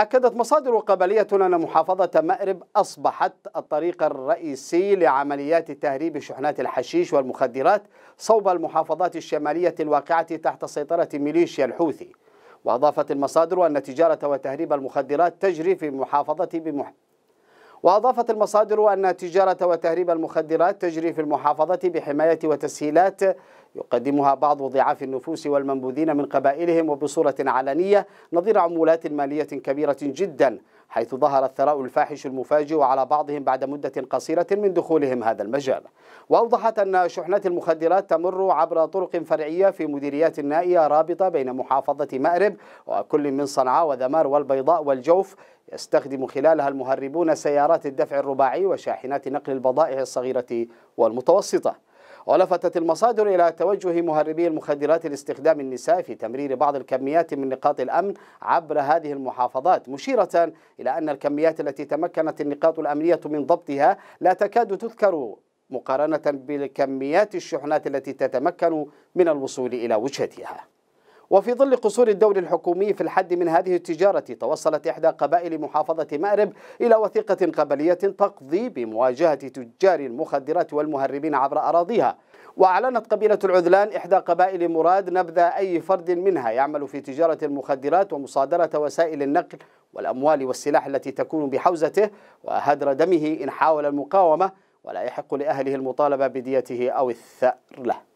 أكدت مصادر قبلية أن محافظة مأرب أصبحت الطريق الرئيسي لعمليات تهريب شحنات الحشيش والمخدرات صوب المحافظات الشمالية الواقعة تحت سيطرة ميليشيا الحوثي وأضافت المصادر أن تجارة وتهريب المخدرات تجري في محافظة بمح... وأضافت المصادر أن تجارة وتهريب المخدرات تجري في المحافظة بحماية وتسهيلات يقدمها بعض ضعاف النفوس والمنبوذين من قبائلهم وبصورة علنية نظير عمولات مالية كبيرة جدا حيث ظهر الثراء الفاحش المفاجئ على بعضهم بعد مدة قصيرة من دخولهم هذا المجال وأوضحت أن شحنات المخدرات تمر عبر طرق فرعية في مديريات نائية رابطة بين محافظة مأرب وكل من صنعاء وذمار والبيضاء والجوف يستخدم خلالها المهربون سيارات الدفع الرباعي وشاحنات نقل البضائع الصغيرة والمتوسطة ولفتت المصادر إلى توجه مهربي المخدرات لاستخدام النساء في تمرير بعض الكميات من نقاط الأمن عبر هذه المحافظات مشيرة إلى أن الكميات التي تمكنت النقاط الأمنية من ضبطها لا تكاد تذكر مقارنة بكميات الشحنات التي تتمكن من الوصول إلى وجهتها وفي ظل قصور الدور الحكومي في الحد من هذه التجارة توصلت إحدى قبائل محافظة مأرب إلى وثيقة قبلية تقضي بمواجهة تجار المخدرات والمهربين عبر أراضيها وأعلنت قبيلة العذلان إحدى قبائل مراد نبذ أي فرد منها يعمل في تجارة المخدرات ومصادرة وسائل النقل والأموال والسلاح التي تكون بحوزته وهدر دمه إن حاول المقاومة ولا يحق لأهله المطالبة بديته أو الثأر له